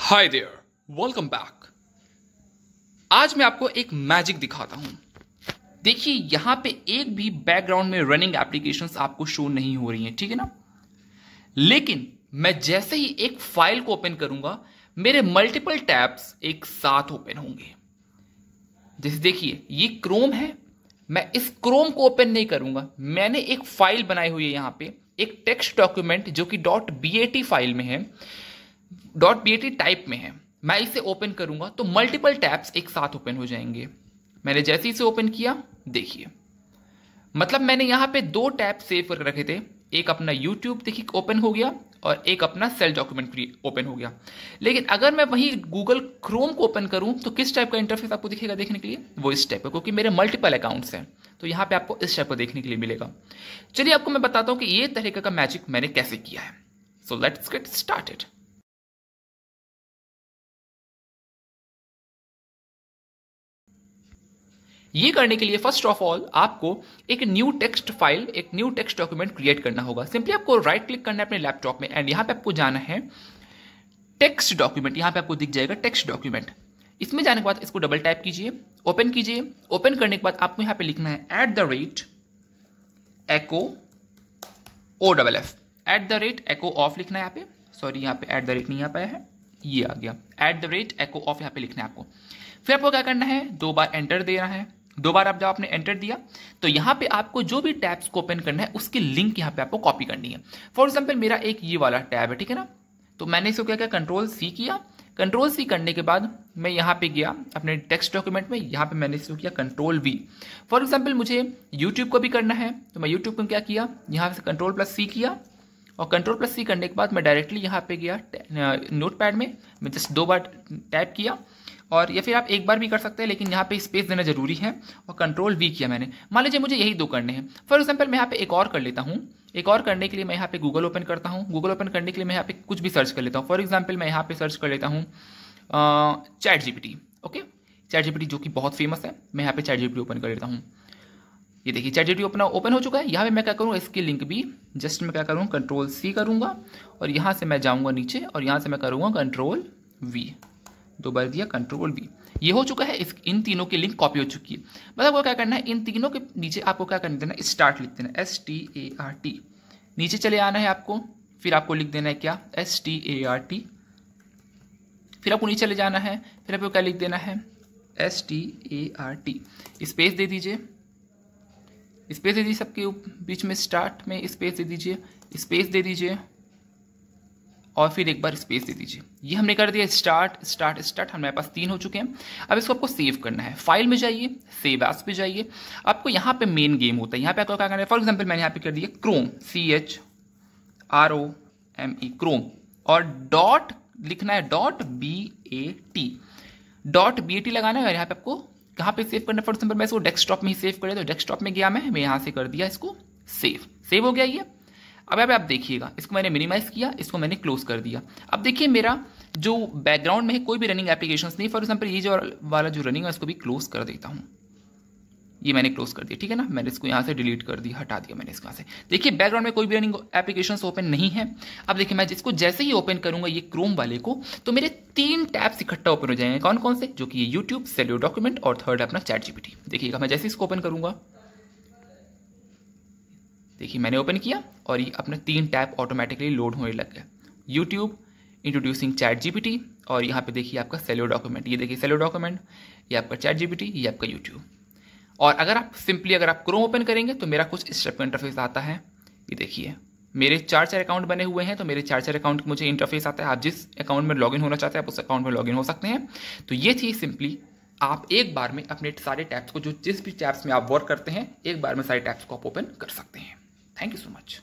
Hi there welcome back आज मैं आपको एक मैजिक दिखाता हूं देखिए यहां पे एक भी बैकग्राउंड में रनिंग एप्लीकेशन आपको शो नहीं हो रही हैं ठीक है ना लेकिन मैं जैसे ही एक फाइल को ओपन करूंगा मेरे मल्टीपल टैब्स एक साथ ओपन होंगे जैसे देखिए ये क्रोम है मैं इस क्रोम को ओपन नहीं करूंगा मैंने एक फाइल बनाई हुई है यहां पे एक टेक्स्ट डॉक्यूमेंट जो कि डॉट बी फाइल में है डॉट बी टाइप में है मैं इसे ओपन करूंगा तो मल्टीपल टैब्स एक साथ ओपन हो जाएंगे मैंने जैसे इसे ओपन किया देखिए मतलब मैंने यहाँ पे दो टैब सेव कर रखे थे एक अपना यूट्यूब देखिए ओपन हो गया और एक अपना सेल डॉक्यूमेंट ओपन हो गया लेकिन अगर मैं वही गूगल क्रोम को ओपन करूं तो किस टाइप का इंटरफेस आपको दिखेगा देखने के लिए वो इस टाइप का क्योंकि मेरे मल्टीपल अकाउंट्स हैं तो यहां पे आपको इस टाइप का देखने के लिए मिलेगा चलिए आपको मैं बताता हूँ कि ये तरीके का मैजिक मैंने कैसे किया है सो लेट्स गेट स्टार्टेड ये करने के लिए फर्स्ट ऑफ ऑल आपको एक न्यू टेक्स्ट फाइल एक न्यू टेक्स्ट डॉक्यूमेंट क्रिएट करना होगा सिंपली आपको राइट क्लिक करना है अपने लैपटॉप में एंड यहां पे आपको जाना है टेक्स्ट डॉक्यूमेंट यहां पे आपको दिख जाएगा टेक्स्ट डॉक्यूमेंट इसमें जाने के बाद इसको डबल टाइप कीजिए ओपन कीजिए ओपन करने के बाद आपको यहां पे लिखना है at the rate echo O double F at the rate echo off लिखना है यहां पे सॉरी यहाँ पे एट द रेट नहीं आ पाया है ये आ गया at the rate echo off यहाँ पे लिखना है आपको फिर आपको क्या करना है दो बार एंटर देना है दो बार आप जब आपने एंटर दिया तो यहाँ पे आपको जो भी टैब्स को ओपन करना है उसकी लिंक यहाँ पे आपको कॉपी करनी है फॉर एग्जाम्पल मेरा एक ये वाला टैब है ठीक है ना तो मैंने इसको क्या किया कंट्रोल सी किया कंट्रोल सी करने के बाद मैं यहाँ पे गया अपने टेक्स्ट डॉक्यूमेंट में यहाँ पे मैंने इसको किया कंट्रोल वी फॉर एग्जाम्पल मुझे यूट्यूब को भी करना है तो मैं यूट्यूब में क्या किया यहाँ से कंट्रोल प्लस सी किया और कंट्रोल प्लस सी करने के बाद मैं डायरेक्टली यहाँ पे गया नोट पैड में मैं जस्ट दो बार टाइप किया और या फिर आप एक बार भी कर सकते हैं लेकिन यहाँ पे स्पेस देना जरूरी है और कंट्रोल वी किया मैंने मान लीजिए मुझे यही दो करने हैं फॉर एग्जाम्पल मैं यहाँ पे एक और कर लेता हूँ एक और करने के लिए मैं यहाँ पे गूगल ओपन करता हूँ गूगल ओपन करने के लिए मैं यहाँ पे कुछ भी सर्च कर लेता हूँ फॉर एग्जाम्पल मैं यहाँ पे सर्च कर लेता हूँ chat GPT okay chat GPT जो कि बहुत फेमस है मैं यहाँ पे चैट जीपीटी ओपन कर लेता हूँ ये देखिए चैट जीपीटी अपना ओपन हो चुका है यहाँ पे मैं क्या करूँ इसकी लिंक भी जस्ट मैं क्या करूँ कंट्रोल सी करूँगा और यहाँ से मैं जाऊँगा नीचे और यहाँ से मैं करूँगा कंट्रोल वी दो बार दिया कंट्रोल बी ये हो चुका है इस इन तीनों की लिंक कॉपी हो चुकी है मतलब आपको क्या करना है इन तीनों के नीचे आपको क्या करना देना स्टार्ट लिख देना S T A R T नीचे चले आना है आपको फिर आपको लिख देना है क्या S T A R T फिर आपको नीचे ले जाना है फिर आपको क्या लिख देना है S T A R T space दे दीजिए स्पेस दे दीजिए सबके बीच में स्टार्ट में स्पेस दे दीजिए स्पेस दे दीजिए और फिर एक बार स्पेस दे दीजिए ये हमने कर दिया स्टार्ट स्टार्ट स्टार्ट हमारे पास तीन हो चुके हैं अब इसको आपको सेव करना है फाइल में जाइए सेव एस पे जाइए आपको यहाँ पे मेन गेम होता है यहाँ पे आपको क्या करना है फॉर एग्जाम्पल मैंने यहाँ पे कर दिया Chrome C H R O M E Chrome और डॉट लिखना है dot B A T dot B A T लगाना है और यहाँ पे आपको कहाँ पे सेव करना है फॉर एग्जाम्पल मैं इसको डेस्कटॉप में ही सेव करें तो डेस्कटॉप में गया मैं मैं यहाँ से कर दिया इसको सेव सेव हो गया ये अब अब आप देखिएगा इसको मैंने मिनिमाइज किया इसको मैंने क्लोज कर दिया अब देखिए मेरा जो बैकग्राउंड में है कोई भी रनिंग एप्लीकेशन नहीं फॉर एग्जाम्पल ये जो वाला जो रनिंग है इसको भी क्लोज कर देता हूँ ये मैंने क्लोज कर दिया ठीक है ना मैंने इसको यहाँ से डिलीट कर दिया हटा दिया मैंने इसको यहाँ से देखिए बैकग्राउंड में कोई भी रनिंग एप्लीकेशन ओपन नहीं है अब देखिए मैं जिसको जैसे ही ओपन करूंगा ये क्रोम वाले को तो मेरे तीन टैब्स इकट्ठा ओपन हो जाएंगे कौन कौन से जो कि ये यूट्यूब सेल्यू डॉक्यूमेंट और थर्ड अपना चैट जीपीटी देखिएगा मैं जैसे इसको ओपन करूंगा देखिए मैंने ओपन किया और ये अपने तीन टैब ऑटोमेटिकली लोड होने लग गए यूट्यूब इंट्रोड्यूसिंग चैट जीपीटी और यहाँ पे देखिए आपका सेलो डॉक्यूमेंट ये देखिए सेलो डॉक्यूमेंट ये आपका चैट जीपीटी ये आपका यूट्यूब और अगर आप सिंपली अगर आप क्रोम ओपन करेंगे तो मेरा कुछ इस टाइप का इंटरफेस आता है ये देखिए मेरे चार चार अकाउंट बने हुए हैं तो मेरे चार चार अकाउंट मुझे इंटरफेस आता है आप जिस अकाउंट में लॉगिन होना चाहते हैं आप उस अकाउंट में लॉगिन हो सकते हैं तो ये थी सिंपली आप एक बार में अपने सारे टैप्स को जो जिस भी टैप्स में आप वर्क करते हैं एक बार में सारे टैप्स को आप ओपन कर सकते हैं Thank you so much.